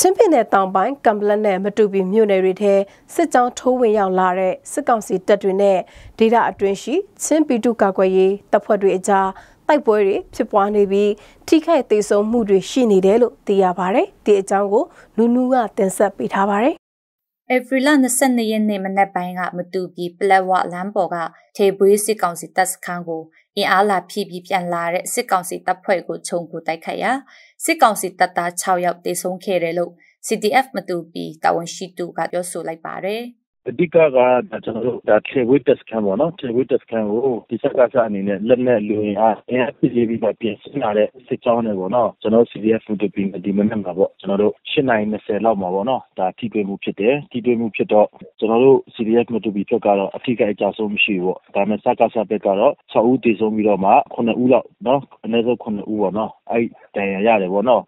ချင်းပြည်နယ်တောင်ပိုင်းကံပလက်နဲ့မတူပီမြို့နယ်တွေထဲစစ်ကြောင်းထိုးဝင်ရောက်လာတဲ့စစ်ကောင်စီတပ်တွေနဲ့ဒေသအတွင်းရှိချင်းပြည်သူကာကွယ်ရေးတပ်ဖွဲ့တွေအကြားတိုက်ပွဲတွေဖြစ်ပွားနေပြီးထိခိုက်သေးဆုံးမှုတွေရှိနေတယ်လို့သိရပါဗျ။ဒီအကြောင်းကိုနူနူကတင်ဆက်ပေးထားပါဗျ။ဧပြီလ22ရက်နေ့မနက်ပိုင်းကမတူပြည်ပလက်ဝလမ်းပေါ်ကထေဘွေးစစ်ကောင်စီတပ်စခန်းကိုအင်အားလာဖြည့်ပြီးပြန်လာတဲ့စစ်ကောင်စီတပ်ဖွဲ့ကိုခြုံကိုတိုက်ခတ်ရာစစ်ကောင်စီတပ်သား6ယောက်တေဆုံးခဲ့တယ်လို့ CDF မတူပြည်တာဝန်ရှိသူကပြောဆိုလိုက်ပါတယ်။အဓိကကကျွန်တော်တို့ဒါ trade weight test ခံပေါ့နော် trade weight test ခံကိုဒီစက်ကစအနေနဲ့လက်နဲ့လူရင်အားအင်အားပြည်ပြီးတော့ပြင်ဆင်လာတဲ့စစ်ကြောင်းတွေပေါ့နော်ကျွန်တော် CDF ဖူတူပင်းဒီမနေ့မှာပေါ့ကျွန်တော်တို့8:20လောက်မှာပေါ့နော်ဒါထိတွေ့မှုဖြစ်တယ်ထိတွေ့မှုဖြစ်တော့ကျွန်တော်တို့ CDF မတူပီဖက်ကတော့အထိကအကြဆုံးမရှိဘူးပေါ့ဒါမဲ့စက်ကစဘက်ကတော့6ဦးတည်ဆုံးပြီးတော့မှ9ဦးလောက်နော်အနည်းဆုံး9ဦးပေါ့နော်အဲ့တိုင်ရရတယ်ပေါ့နော်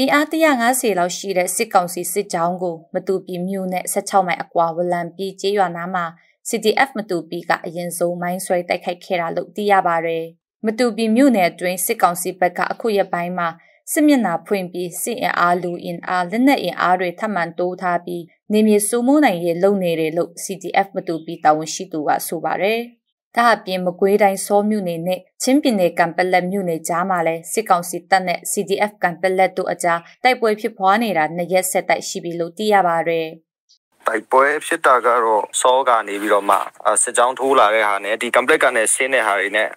အင်အား150လောက်ရှိတဲ့စစ်ကောင်စီစစ်ကြောင်းကိုမတူပီမြို့နဲ့16မိုင်အကွာဝလံပီကျေးရွာနားမှာ CDF မတူပီကအရင်ဆုံးမိုင်းဆွဲတိုက်ခိုက်ခဲ့တာလို့သိရပါတယ်။မတူပီမြို့နယ်အတွင်းစစ်ကောင်စီဘက်ကအခုရက်ပိုင်းမှာစစ်မျက်နှာဖွင့်ပြီးစစ်အင်အားလူအင်အားလက်နက်အင်အားတွေထပ်မံတိုးထားပြီးနေမြေစုမိုးနိုင်ရေးလုပ်နေတယ်လို့ CDF မတူပီတာဝန်ရှိသူကဆိုပါတယ်။ဒါအပြင်မကွေးတိုင်းစောမြို့နယ်နဲ့ချင်းပြည်နယ်ကံပလက်မြို့နယ်ကြားမှာလည်းစစ်ကောင်စီတပ်နဲ့ CDF ကံပလက်တို့အကြားတိုက်ပွဲဖြစ်ပွားနေတာနှစ်ရက်ဆက်တိုက်ရှိပြီလို့သိရပါတယ်တိုက်ပွဲဖြစ်တာကတော့စောကနေပြီးတော့မှစစ်ကြောင်းထိုးလာတဲ့ဟာနဲ့ဒီ complex ကနဲ့ဆင်းတဲ့ဟာတွေနဲ့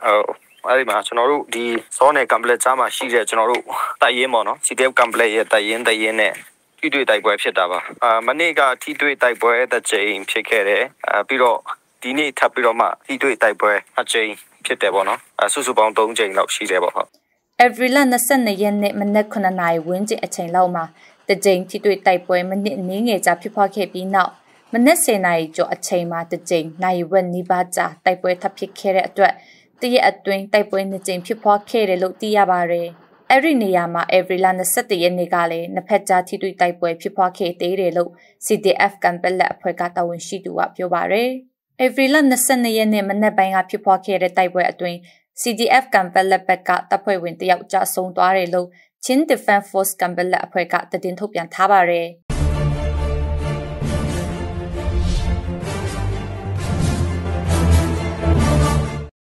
အဲ့ဒီမှာကျွန်တော်တို့ဒီစောနယ် complex ကြားမှာရှိတဲ့ကျွန်တော်တို့တိုက်ရင်ပေါ့နော် CDF complex ရဲ့တိုက်ရင်တိုက်ရင်နဲ့ထိတွေ့တိုက်ပွဲဖြစ်တာပါအာမနေ့ကထိတွေ့တိုက်ပွဲတစ်ကြိမ်ဖြစ်ခဲ့တယ်အာပြီးတော့ဒီနေ့ထပ်ပြီးတော့မှထိတွေ့တိုက်ပွဲအချိန်ဖြစ်တယ်ပေါ့နော်အစုစုပေါင်း3ချိန်လောက်ရှိတယ်ပေါ့ဟုတ် Every လ22ရက်နေ့မနက်9:00နာရီဝန်းကျင်အချိန်လောက်မှာတကြိမ်ထိတွေ့တိုက်ပွဲမိနစ်အနည်းငယ်ကြာဖြစ်ပွားခဲ့ပြီးနောက်မနက်10:00နာရီကျော်အချိန်မှာတကြိမ်နိုင်ဝက်နီးပါးကြာတိုက်ပွဲထပ်ဖြစ်ခဲ့တဲ့အတွက်တရက်အတွင်းတိုက်ပွဲနှစ်ကြိမ်ဖြစ်ပွားခဲ့တယ်လို့သိရပါတယ်။အဲ့ဒီနေရာမှာ Every လ22ရက်နေ့ကလည်းနှစ်ဖက်ကြားထိတွေ့တိုက်ပွဲ ဖြစ်ပွားခဲ့သေးတယ်လို့ CDF ကံပက်လက်အဖွဲ့ကတာဝန်ရှိသူကပြောပါတယ်။ဧပြီလ22ရက်နေ့မနက်ပိုင်းကဖြစ်ပွားခဲ့တဲ့တိုက်ပွဲအတွင်း CDF ကံပက်လက်ဘက်ကတပ်ဖွဲ့ဝင်တယောက်ကြာဆုံးသွားတယ်လို့ Chin Defense Force ကံပက်လက်အဖွဲ့ကသတင်းထုတ်ပြန်ထားပါတယ်။